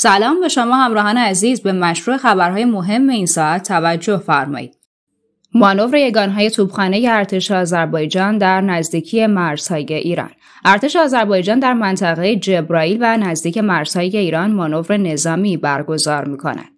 سلام به شما همراهان عزیز به مشروع خبرهای مهم این ساعت توجه فرمایید. مانور یگانهای توپخانه ارتش آذربایجان در نزدیکی مرزهای ایران ارتش آذربایجان در منطقه جبرائیل و نزدیک مرزهای ایران مانور نظامی برگزار میکنند.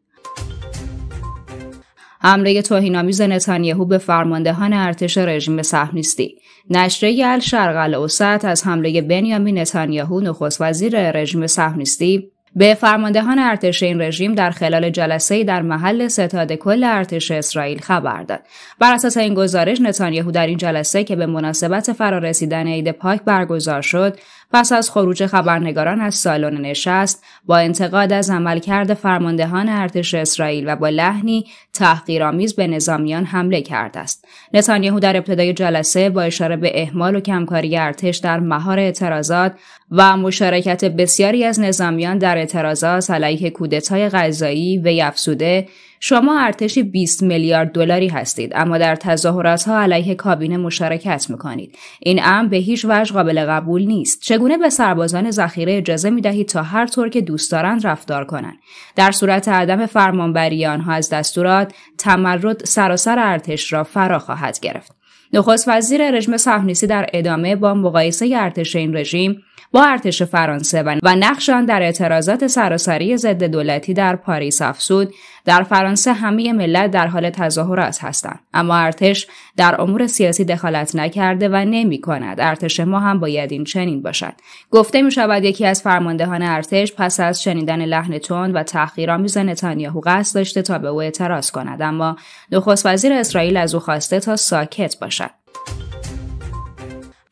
حمله توهینآمیز نتانیاهو به فرماندهان ارتش رژیم صهیونیستی نشریه الشرق الاوسط از حمله بنیامین نتانیاهو نخست وزیر رژیم صهیونیستی به فرماندهان ارتش این رژیم در خلال جلسه در محل ستاد کل ارتش اسرائیل خبر داد. بر اساس این گزارش نتانیاهو در این جلسه که به مناسبت فرارسیدن عید پاک برگزار شد، پس از خروج خبرنگاران از سالن نشست با انتقاد از عملکرد فرماندهان ارتش اسرائیل و با لحنی تحقیرآمیز به نظامیان حمله کرده است نتانیاهو در ابتدای جلسه با اشاره به اهمال و کمکاری ارتش در مهار اعتراضات و مشارکت بسیاری از نظامیان در اعتراضات علیه کودتای غذایی و افزوده شما ارتش 20 میلیارد دلاری هستید اما در تظاهرات ها علیه کابینه مشارکت میکنید این امر به هیچ وجه قابل قبول نیست چگونه به سربازان ذخیره اجازه میدهید تا هر طور که دوست دارند رفتار کنند در صورت عدم فرمانبری آنها از دستورات تمرد سراسر ارتش را فرا خواهد گرفت نخست وزیر رژیم صهیونیستی در ادامه با مقایسه ارتش این رژیم با ارتش فرانسه و نقش آن در اعتراضات سراسری ضد دولتی در پاریس افسود در فرانسه همه ملت در حال تظاهرات هستند اما ارتش در امور سیاسی دخالت نکرده و نمی کند ارتش ما هم باید این چنین باشد گفته می شود یکی از فرماندهان ارتش پس از شنیدن لحن تند و آمیز نتانیاهو قصد داشته تا به او اعتراض کند اما نخست وزیر اسرائیل از او خواسته تا ساکت باشد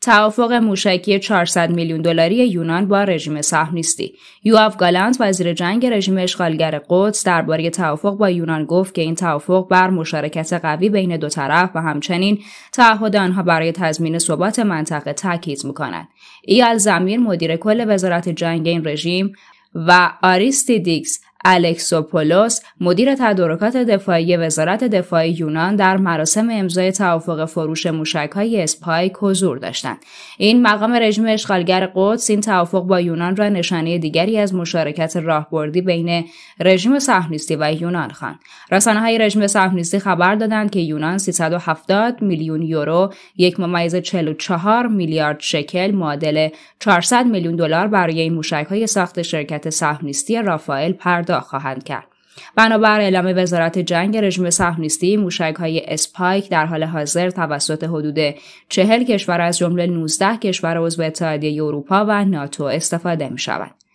توافق موشکی 400 میلیون دلاری یونان با رژیم صهیونیستی یواف گالانت وزیر جنگ رژیم اشغالگر قدس درباره توافق با یونان گفت که این توافق بر مشارکت قوی بین دو طرف و همچنین تعهد آنها برای تضمین ثبات منطقه تاکید میکند ایال زمیر مدیر کل وزارت جنگ این رژیم و آریستی دیکس الکسوپولوس مدیر تدارکات دفاعی وزارت دفاع یونان در مراسم امضای توافق فروش موشک های اسپایک حضور داشتند این مقام رژیم اشغالگر قدس این توافق با یونان را نشانه دیگری از مشارکت راهبردی بین رژیم صهیونیستی و یونان خان. رسانه های رژیم صهیونیستی خبر دادند که یونان 370 میلیون یورو یک ممیز 44 میلیارد شکل معادل 400 میلیون دلار برای این موشک های ساخت شرکت صهیونیستی رافائل خواهند کرد. بنابر اعلام وزارت جنگ رژیم صهیونیستی موشک های اسپایک در حال حاضر توسط حدود چهل کشور از جمله 19 کشور عضو اتحادیه اروپا و ناتو استفاده می شوند.